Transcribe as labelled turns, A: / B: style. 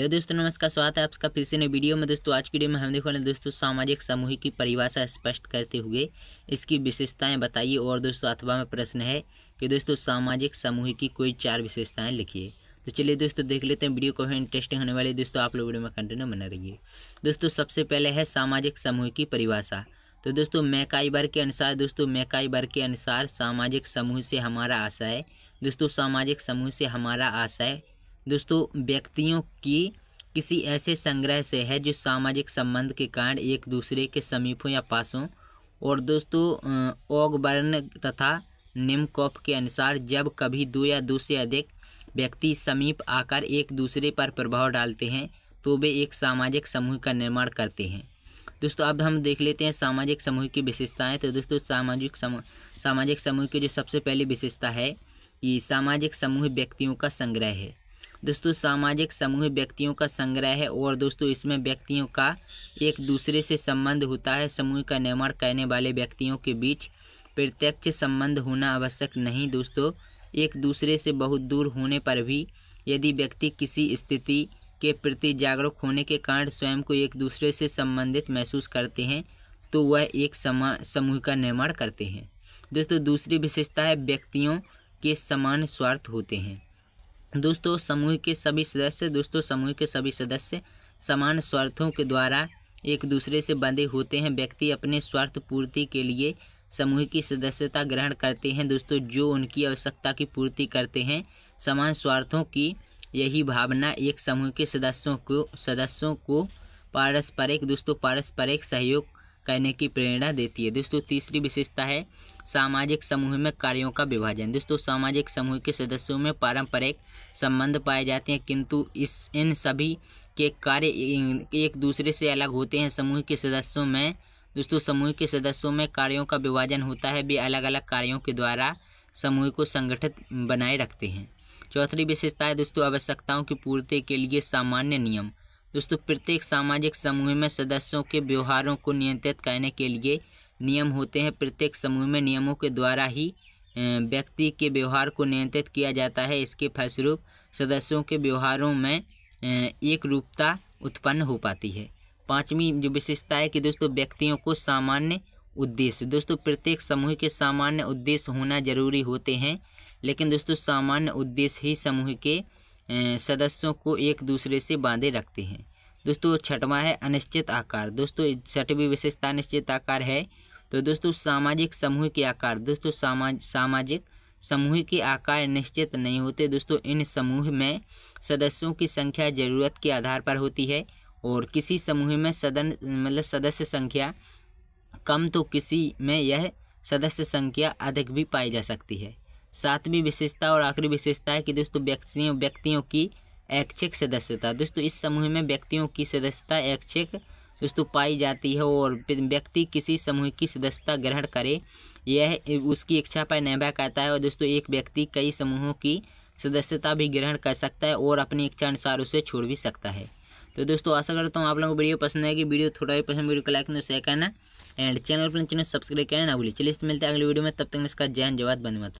A: hello दोस्तों नमस्कार स्वागत है आपका फिर से नए वीडियो में दोस्तों आज की वीडियो में हम देखने दोस्तों सामाजिक समूह की परिभाषा स्पष्ट करते हुए इसकी विशेषताएं बताइए और दोस्तों अथवा में प्रश्न है कि दोस्तों सामाजिक समूह की कोई चार विशेषताएं लिखिए तो चलिए दोस्तों देख लेते हैं वीडियो भी इंटरेस्टिंग होने वाली दोस्तों आप लोग वीडियो में कंटिन्यू बना रहिए दोस्तों सबसे पहले है सामाजिक समूह की परिभाषा तो दोस्तों मैकाई वर्ग के अनुसार दोस्तों मैकाई वर्ग के अनुसार सामाजिक समूह से हमारा आशा है दोस्तों सामाजिक समूह से हमारा आशा है दोस्तों व्यक्तियों की किसी ऐसे संग्रह से है जो सामाजिक संबंध के कारण एक दूसरे के समीपों या पासों और दोस्तों ओगबर्न तथा निमकॉफ के अनुसार जब कभी दो या दो से अधिक व्यक्ति समीप आकर एक दूसरे पर प्रभाव डालते हैं तो वे एक सामाजिक समूह का निर्माण करते हैं दोस्तों अब हम देख लेते हैं सामाजिक समूह की विशेषताएं तो दोस्तों सामाजिक समूह सामाजिक समूह की जो सबसे पहली विशेषता है ये सामाजिक समूह व्यक्तियों का संग्रह है दोस्तों सामाजिक समूह व्यक्तियों का संग्रह है और दोस्तों इसमें व्यक्तियों का एक दूसरे से संबंध होता है समूह का निर्माण करने वाले व्यक्तियों के बीच प्रत्यक्ष संबंध होना आवश्यक नहीं दोस्तों एक दूसरे से बहुत दूर होने पर भी यदि व्यक्ति किसी स्थिति के प्रति जागरूक होने के कारण स्वयं को एक दूसरे से संबंधित महसूस करते हैं तो वह एक समूह का निर्माण करते हैं दोस्तों दूसरी विशेषता है व्यक्तियों के समान स्वार्थ होते हैं दोस्तों समूह के सभी सदस्य दोस्तों समूह के सभी सदस्य समान स्वार्थों के द्वारा एक दूसरे से बंधे होते हैं व्यक्ति अपने स्वार्थ पूर्ति के लिए समूह की सदस्यता ग्रहण करते हैं दोस्तों जो उनकी आवश्यकता की पूर्ति करते हैं समान स्वार्थों की यही भावना एक समूह के सदस्यों को सदस्यों को पारस्परिक दोस्तों पारस्परिक सहयोग करने की प्रेरणा देती है दोस्तों तीसरी विशेषता है सामाजिक समूह में कार्यों का विभाजन दोस्तों सामाजिक समूह के सदस्यों में पारंपरिक संबंध पाए जाते हैं किंतु इस इन सभी के कार्य एक दूसरे से अलग होते हैं समूह के सदस्यों में दोस्तों समूह के सदस्यों में कार्यों का विभाजन होता है वे अलग अलग कार्यों के द्वारा समूह को संगठित बनाए रखते हैं चौथी विशेषता है दोस्तों आवश्यकताओं की पूर्ति के लिए सामान्य नियम दोस्तों प्रत्येक सामाजिक समूह में सदस्यों के व्यवहारों को नियंत्रित करने के लिए नियम होते हैं प्रत्येक समूह में नियमों के द्वारा ही व्यक्ति के व्यवहार को नियंत्रित किया जाता है इसके फलस्वरूप सदस्यों के व्यवहारों में एक रूपता उत्पन्न हो पाती है पांचवी जो विशेषता है कि दोस्तों व्यक्तियों को सामान्य उद्देश्य दोस्तों प्रत्येक समूह के सामान्य उद्देश्य होना जरूरी होते हैं लेकिन दोस्तों सामान्य उद्देश्य ही समूह के सदस्यों को एक दूसरे से बांधे रखते हैं दोस्तों छठवां है अनिश्चित आकार दोस्तों छठवीं विशेषता अनिश्चित आकार है तो दोस्तों सामाजिक समूह के आकार दोस्तों सामाज सामाजिक समूह के आकार निश्चित नहीं होते दोस्तों इन समूह में सदस्यों की संख्या ज़रूरत के आधार पर होती है और किसी समूह में सदन मतलब सदस्य संख्या कम तो किसी में यह सदस्य संख्या अधिक भी पाई जा सकती है सातवीं विशेषता और आखिरी विशेषता है कि दोस्तों व्यक्तियों व्यक्तियों की ऐच्छिक सदस्यता दोस्तों इस समूह में व्यक्तियों की सदस्यता ऐच्छिक दोस्तों पाई जाती है और व्यक्ति किसी समूह की सदस्यता ग्रहण करे यह उसकी इच्छा पर निर्भर करता है और दोस्तों एक व्यक्ति कई समूहों की सदस्यता भी ग्रहण कर सकता है और अपनी इच्छा अनुसार उसे छोड़ भी सकता है तो दोस्तों आशा करता हूँ आप लोगों को वीडियो पसंद आएगी वीडियो थोड़ा भी पसंद वीडियो तो को लाइक में शेयर करना एंड चैनल पर चैनल सब्सक्राइब करना ना भूलिए चलिए मिलते हैं अगले वीडियो में तब तक इसका जैन जवाब बनवा मत